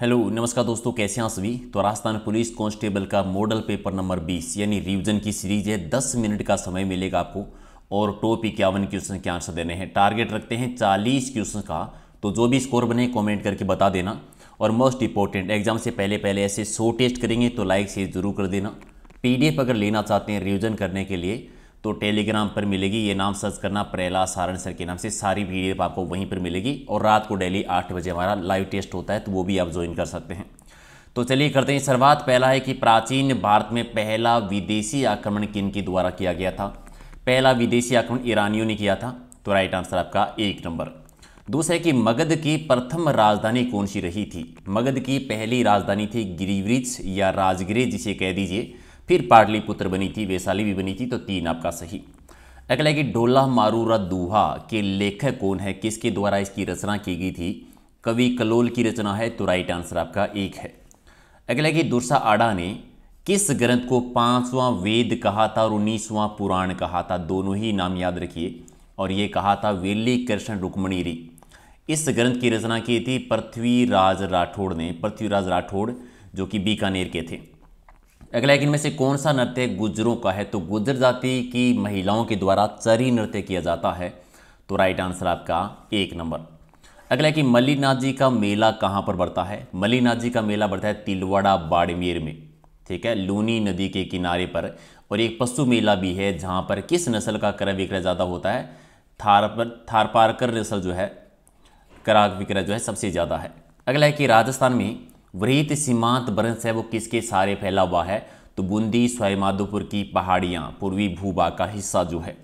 hello नमस्कार दोस्तों कैसे हैं सभी तो राजस्थान पुलिस कांस्टेबल का मॉडल पेपर नंबर 20 यानी रिवीजन की सीरीज है 10 मिनट का समय मिलेगा आपको और टॉप इक्यावन क्वेश्चन के आंसर देने हैं टारगेट रखते हैं 40 क्वेश्चन का तो जो भी स्कोर बने कमेंट करके बता देना और मोस्ट इंपॉर्टेंट एग्जाम से पहले पहले ऐसे शो टेस्ट करेंगे तो लाइक शेयर जरूर कर देना पी अगर लेना चाहते हैं रिविजन करने के लिए तो टेलीग्राम पर मिलेगी ये नाम सर्च करना प्रहलाद सारण सर के नाम से सारी वीडियो आपको वहीं पर मिलेगी और रात को डेली आठ बजे हमारा लाइव टेस्ट होता है तो वो भी आप ज्वाइन कर सकते हैं तो चलिए करते हैं सर्वात पहला है कि प्राचीन भारत में पहला विदेशी आक्रमण किन के द्वारा किया गया था पहला विदेशी आक्रमण ईरानियों ने किया था तो राइट आंसर आपका एक नंबर दूसरा है कि मगध की प्रथम राजधानी कौन सी रही थी मगध की पहली राजधानी थी गिरिवृक्ष या राजगिरे जिसे कह दीजिए फिर पाटलिपुत्र बनी थी वैशाली भी बनी थी तो तीन आपका सही अगला कि डोला मारूरा दूहा के लेखक कौन है किसके द्वारा इसकी रचना की गई थी कवि कलोल की रचना है तो राइट आंसर आपका एक है अगला कि दुर्सा आड़ा ने किस ग्रंथ को पांचवां वेद कहा था और उन्नीसवां पुराण कहा था दोनों ही नाम याद रखिए और ये कहा था वेली कृष्ण रुक्मणीरी इस ग्रंथ की रचना की थी पृथ्वीराज राठौड़ ने पृथ्वीराज राठौड़ जो कि बीकानेर के थे अगला एक इनमें से कौन सा नृत्य गुजरों का है तो गुजर जाति की महिलाओं के द्वारा चरी नृत्य किया जाता है तो राइट आंसर आपका एक नंबर अगला कि मल्लीनाथ जी का मेला कहाँ पर बढ़ता है मल्लीनाथ जी का मेला बढ़ता है तिलवाड़ा बाड़मेर में ठीक है लूनी नदी के किनारे पर और एक पशु मेला भी है जहाँ पर किस नस्ल का क्रय विक्रय ज़्यादा होता है थार पर थारपारकर नस्ल जो है करा विक्रय जो है सबसे ज़्यादा है अगला है कि राजस्थान में वृहित सीमांत ब्रंश है वो किसके सहारे फैला हुआ है तो बूंदी स्वयमाधोपुर की पहाड़ियां पूर्वी भूभाग का हिस्सा जो है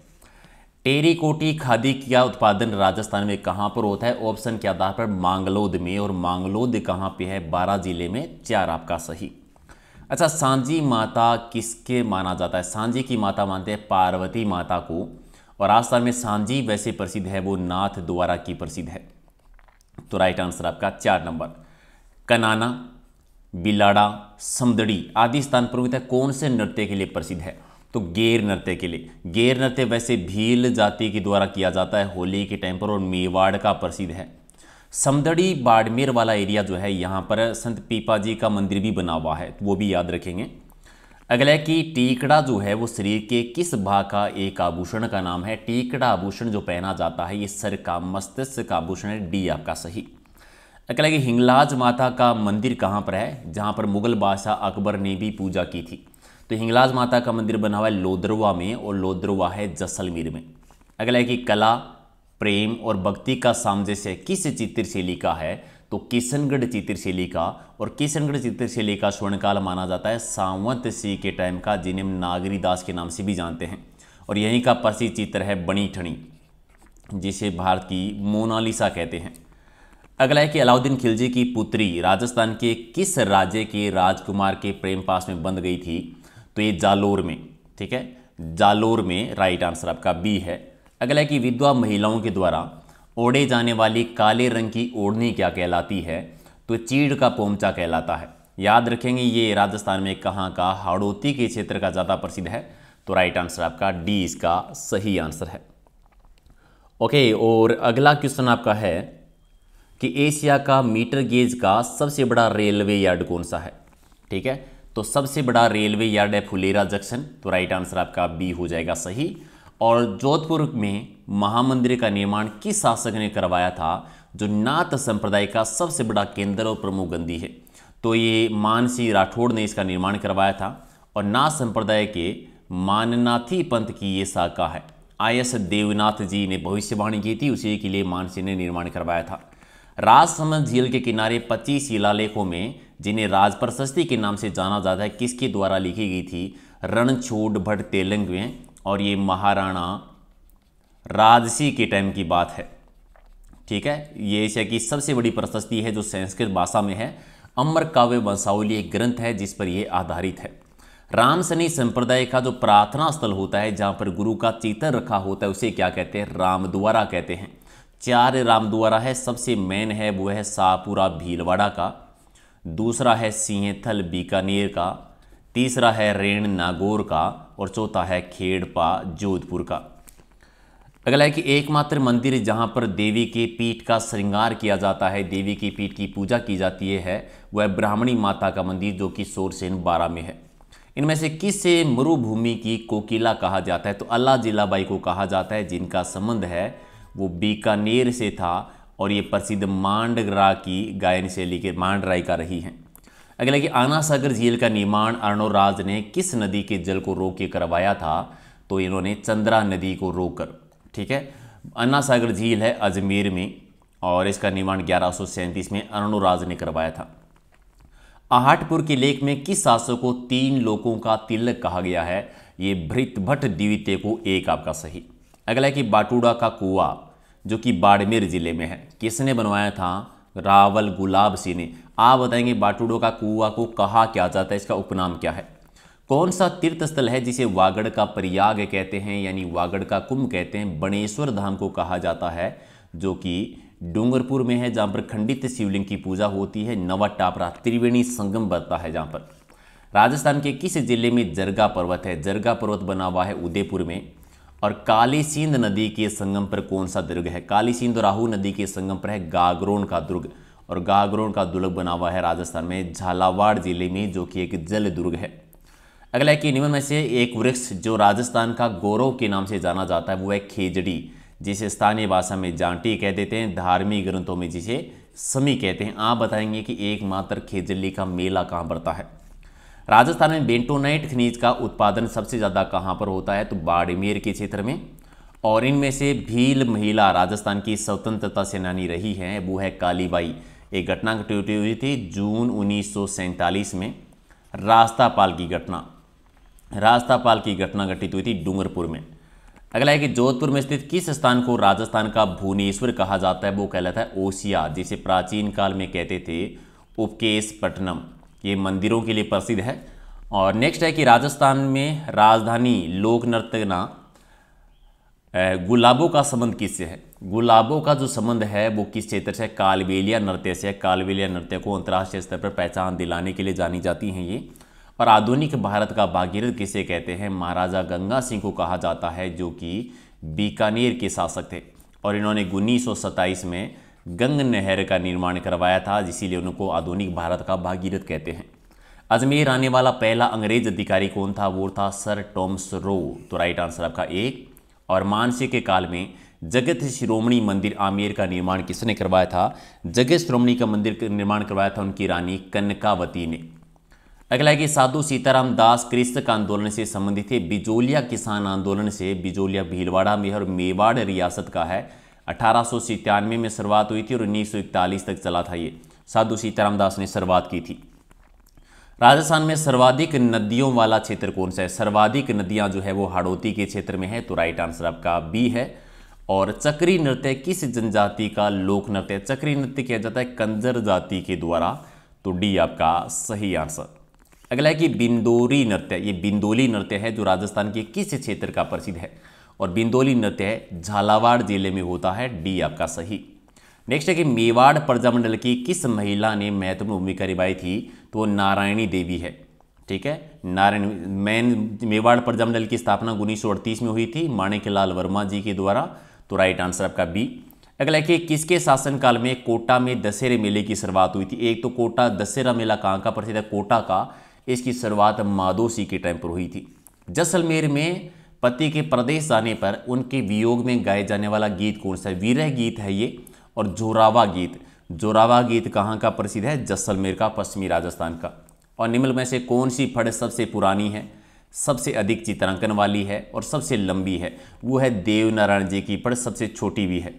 कोटी खादी का उत्पादन राजस्थान में कहां पर होता है ऑप्शन के आधार पर मांगलोद में और मांगलोद कहाँ पे है बारह जिले में चार आपका सही अच्छा सांझी माता किसके माना जाता है सांझी की माता मानते हैं पार्वती माता को और राजस्थान में सांझी वैसे प्रसिद्ध है वो नाथ द्वारा की प्रसिद्ध है तो राइट आंसर आपका चार नंबर कनाना बिलाड़ा समदड़ी आदि स्थान पर होता है कौन से नृत्य के लिए प्रसिद्ध है तो गेर नृत्य के लिए गेर नृत्य वैसे भील जाति के द्वारा किया जाता है होली के टाइम पर और मेवाड़ का प्रसिद्ध है समदड़ी बाड़मेर वाला एरिया जो है यहाँ पर संत पीपा जी का मंदिर भी बना हुआ है तो वो भी याद रखेंगे अगला है कि टीकड़ा जो है वो शरीर के किस भाग का एक आभूषण का नाम है टीकड़ा आभूषण जो पहना जाता है ये सर का मस्तिष्क का आभूषण है डी आपका सही अकेला कि हिंगलाज माता का मंदिर कहाँ पर है जहाँ पर मुगल बादशाह अकबर ने भी पूजा की थी तो हिंगलाज माता का मंदिर बना हुआ है लोदरवा में और लोदरवा है जसलमीर में अगला है कि कला प्रेम और भक्ति का सामंजस्य किस चित्रशैली का है तो किशनगढ़ चित्रशैली का और किशनगढ़ चित्रशैली का स्वर्णकाल माना जाता है सावंत सिंह के टाइम का जिन्हें हम नागरी दास के नाम से भी जानते हैं और यहीं का प्रसिद्ध चित्र है बनी ठणी जिसे भारत की मोनालिसा कहते हैं अगला है कि अलाउद्दीन खिलजी की पुत्री राजस्थान के किस राज्य के राजकुमार के प्रेम पास में बंध गई थी तो ये जालोर में ठीक है जालोर में राइट आंसर आपका बी है अगला है कि विधवा महिलाओं के द्वारा ओढ़े जाने वाली काले रंग की ओढ़नी क्या कहलाती है तो चीड़ का पोमचा कहलाता है याद रखेंगे ये राजस्थान में कहाँ का हाड़ोती के क्षेत्र का ज़्यादा प्रसिद्ध है तो राइट आंसर आपका डी इसका सही आंसर है ओके और अगला क्वेश्चन आपका है कि एशिया का मीटर गेज का सबसे बड़ा रेलवे यार्ड कौन सा है ठीक है तो सबसे बड़ा रेलवे यार्ड है फुलेरा जंक्शन तो राइट आंसर आपका बी हो जाएगा सही और जोधपुर में महामंदिर का निर्माण किस शासक ने करवाया था जो नाथ संप्रदाय का सबसे बड़ा केंद्र और प्रमुख गंदी है तो ये मानसी राठौड़ ने इसका निर्माण करवाया था और नाथ संप्रदाय के माननाथी पंथ की ये शाखा है आई एस देवनाथ जी ने भविष्यवाणी की थी उसी के लिए मानसी ने निर्माण करवाया था राजसमंद झील के किनारे 25 शिलालेखों में जिन्हें राज प्रशस्ति के नाम से जाना जाता है किसके द्वारा लिखी गई थी रणछोड़ भट्ट तेलंग में और ये महाराणा राजसी के टाइम की बात है ठीक है ये एशिया की सबसे बड़ी प्रशस्ति है जो संस्कृत भाषा में है अमर काव्य वंशावली एक ग्रंथ है जिस पर यह आधारित है रामसनी संप्रदाय का जो प्रार्थना स्थल होता है जहाँ पर गुरु का चेतन रखा होता है उसे क्या कहते हैं रामद्वारा कहते हैं चार रामद्वारा है सबसे मेन है वो है शाहपुरा भीलवाड़ा का दूसरा है सिंहथल बीकानेर का तीसरा है रेण नागौर का और चौथा है खेड़पा जोधपुर का अगला है कि एकमात्र मंदिर जहां पर देवी के पीठ का श्रृंगार किया जाता है देवी की पीठ की पूजा की जाती है वह ब्राह्मणी माता का मंदिर जो कि सोरसेन बारा में है इनमें से किस मरुभूमि की कोकिला कहा जाता है तो अल्लाह जिला बाई को कहा जाता है जिनका संबंध है वो बीकानेर से था और ये प्रसिद्ध मांडरा की गायन शैली के मांडराई का रही हैं अगला कि आना सागर झील का निर्माण अर्णोराज ने किस नदी के जल को रोक के करवाया था तो इन्होंने चंद्रा नदी को रोककर ठीक है अन्ना सागर झील है अजमेर में और इसका निर्माण ग्यारह में अर्णोराज ने करवाया था आहटपुर के लेख में किस शासक को तीन लोगों का तिलक कहा गया है ये भृत भट्ट द्वितीय को एक आपका सही अगला है कि बाटूड़ा का कुआ जो कि बाड़मेर ज़िले में है किसने बनवाया था रावल गुलाब सिंह ने आप बताएंगे बाटूडो का कुआ को कहा क्या जाता है इसका उपनाम क्या है कौन सा तीर्थ स्थल है जिसे वागड़ का प्रयाग कहते हैं यानी वागड़ का कुंभ कहते हैं बणेश्वर धाम को कहा जाता है जो कि डूंगरपुर में है जहाँ पर खंडित शिवलिंग की पूजा होती है नवा टापरा त्रिवेणी संगम बनता है जहाँ पर राजस्थान के किस जिले में जरगा पर्वत है जरगा पर्वत बना हुआ है उदयपुर में और काली सिंध नदी के संगम पर कौन सा दुर्ग है काली सिंध राहु राहू नदी के संगम पर है गागरोन का दुर्ग और गागरोन का दुर्ग बना हुआ है राजस्थान में झालावाड़ जिले में जो कि एक जल दुर्ग है अगला है कि निम्न में से एक वृक्ष जो राजस्थान का गौरव के नाम से जाना जाता है वो है खेजड़ी जिसे स्थानीय भाषा में जांटी कह देते हैं धार्मिक ग्रंथों में जिसे समी कहते हैं आप बताएंगे कि एकमात्र खेजड़ी का मेला कहाँ पड़ता है राजस्थान में बेंटोनाइट खनिज का उत्पादन सबसे ज़्यादा कहाँ पर होता है तो बाड़मेर के क्षेत्र में और इनमें से भील महिला राजस्थान की स्वतंत्रता सेनानी रही हैं वो है कालीबाई एक घटना घटी हुई थी जून उन्नीस में रास्तापाल की घटना रास्तापाल की घटना घटित हुई थी डूंगरपुर में अगला है कि जोधपुर में स्थित किस स्थान को राजस्थान का भुवनेश्वर कहा जाता है वो कहलाता है ओसिया जिसे प्राचीन काल में कहते थे उपकेश पटनम ये मंदिरों के लिए प्रसिद्ध है और नेक्स्ट है कि राजस्थान में राजधानी लोक नर्तना गुलाबों का संबंध किससे है गुलाबों का जो संबंध है वो किस क्षेत्र से कालबेलिया नृत्य से कालबेलिया नृत्य को अंतर्राष्ट्रीय स्तर पर पहचान दिलाने के लिए जानी जाती हैं ये और आधुनिक भारत का भागीरथ किसे कहते हैं महाराजा गंगा सिंह को कहा जाता है जो कि बीकानेर के शासक थे और इन्होंने उन्नीस में गंग नहर का निर्माण करवाया था जिसीलिए उनको आधुनिक भारत का भागीरथ कहते हैं अजमेर आने वाला पहला अंग्रेज अधिकारी कौन था वो था सर टॉम्स रो तो राइट आंसर आपका एक और मानसी के काल में जगत शिरोमणि मंदिर आमेर का निर्माण किसने करवाया था जगत शिरोमणि का मंदिर निर्माण करवाया था उनकी रानी कनकावती ने अगला है कि साधु सीताराम दास कृषक आंदोलन से संबंधित है बिजोलिया किसान आंदोलन से बिजोलिया भीलवाड़ा में और मेवाड़ रियासत का है अठारह में शुरुआत हुई थी और उन्नीस तक चला था ये साधु सीताराम दास ने शुरुआत की थी राजस्थान में सर्वाधिक नदियों वाला क्षेत्र कौन सा है सर्वाधिक नदियां जो है वो हाड़ोती के क्षेत्र में है तो राइट आंसर आपका बी है और चक्री नृत्य किस जनजाति का लोक नृत्य चक्री नृत्य किया जाता है कंजर जाति के द्वारा तो डी आपका सही आंसर अगला है कि बिंदोरी नृत्य ये बिंदोली नृत्य है जो राजस्थान के किस क्षेत्र का प्रसिद्ध है और बिंदोली नृत्य झालावाड़ जिले में होता है डी आपका सही नेक्स्ट है कि मेवाड़ प्रजामंडल की किस महिला ने महत्वपूर्ण भूमिका निभाई थी तो वो नारायणी देवी है ठीक है नारायण मैन मेवाड़ प्रजामंडल की स्थापना उन्नीस में हुई थी माणिकलाल वर्मा जी के द्वारा तो राइट आंसर आपका बी अगला कि किसके शासनकाल में कोटा में दशहरे मेले की शुरुआत हुई थी एक तो कोटा दशहरा मेला कहाँ का प्रसिद्ध है कोटा का इसकी शुरुआत माधोसी के टाइम पर हुई थी जैसलमेर में पति के प्रदेश जाने पर उनके वियोग में गाए जाने वाला गीत कौन सा वीरह गीत है ये और जोरावा गीत जोरावा गीत कहाँ का प्रसिद्ध है जैसलमेर का पश्चिमी राजस्थान का और निम्न में से कौन सी फड़ सबसे पुरानी है सबसे अधिक चित्रांकन वाली है और सबसे लंबी है वो है देवनारायण जी की फड़ सबसे छोटी भी है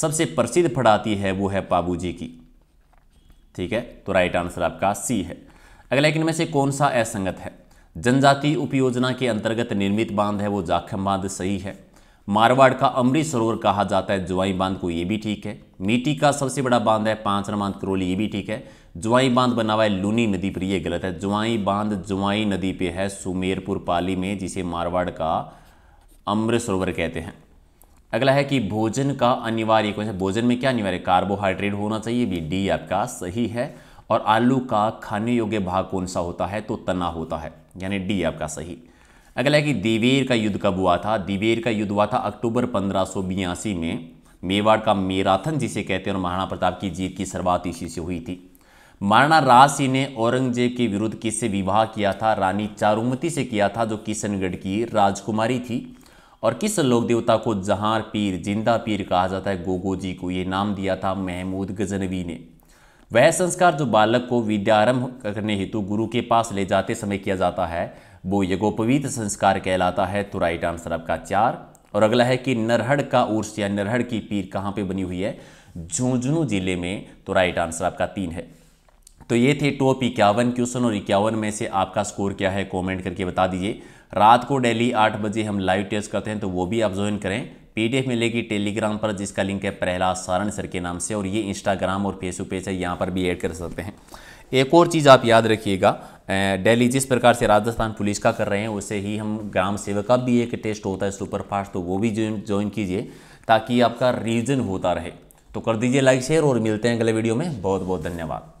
सबसे प्रसिद्ध फड़ आती है वो है पाबू जी की ठीक है तो राइट आंसर आपका सी है अगला इनमें से कौन सा असंगत है जनजाति उपयोजना के अंतर्गत निर्मित बांध है वो जाखम बांध सही है मारवाड़ का अमृत सरोवर कहा जाता है जुआई बांध को ये भी ठीक है मीटी का सबसे बड़ा बांध है पांच बांध करोली ये भी ठीक है जुआई बांध बना हुआ है लूनी नदी पर यह गलत है जुआई बांध जुआई नदी पे है सुमेरपुर पाली में जिसे मारवाड़ का अमृत सरोवर कहते हैं अगला है कि भोजन का अनिवार्य कौन सा भोजन में क्या अनिवार्य कार्बोहाइड्रेट होना चाहिए भी डी आपका सही है और आलू का खाने योग्य भाग कौन सा होता है तो तना होता है यानी डी आपका सही अगला है कि देवेर का युद्ध कब हुआ था देवेर का युद्ध हुआ था अक्टूबर पंद्रह में मेवाड़ का मेराथन जिसे कहते हैं और महाराणा प्रताप की जीत की शुरुआत इसी से हुई थी महाराणा राज सिंह ने औरंगजेब के विरुद्ध किससे विवाह किया था रानी चारुमती से किया था जो किशनगढ़ की राजकुमारी थी और किस लोक देवता को जहार पीर जिंदा पीर कहा जाता है गोगो जी को ये नाम दिया था महमूद गजनवी ने वह संस्कार जो बालक को विद्यारंभ करने हेतु गुरु के पास ले जाते समय किया जाता है वो यज्ञोपवीत संस्कार कहलाता है तो राइट आंसर आपका चार और अगला है कि नरहड़ का उर्स या नरहड़ की पीर कहाँ पे बनी हुई है झुंझुनू जिले में तो राइट आंसर आपका तीन है तो ये थे टॉप इक्यावन क्वेश्चन और इक्यावन में से आपका स्कोर क्या है कमेंट करके बता दीजिए रात को डेली आठ बजे हम लाइव टेस्ट करते हैं तो वो भी आप ज्वाइन करें पीडीएफ मिलेगी टेलीग्राम पर जिसका लिंक है प्रहलाद सारण सर के नाम से और ये इंस्टाग्राम और फेसबुक पेज है यहाँ पर भी ऐड कर सकते हैं एक और चीज़ आप याद रखिएगा डेली जिस प्रकार से राजस्थान पुलिस का कर रहे हैं उसे ही हम ग्राम सेवक का भी एक टेस्ट होता है सुपरफास्ट तो वो भी ज्वाइन कीजिए ताकि आपका रिविजन होता रहे तो कर दीजिए लाइक शेयर और मिलते हैं अगले वीडियो में बहुत बहुत धन्यवाद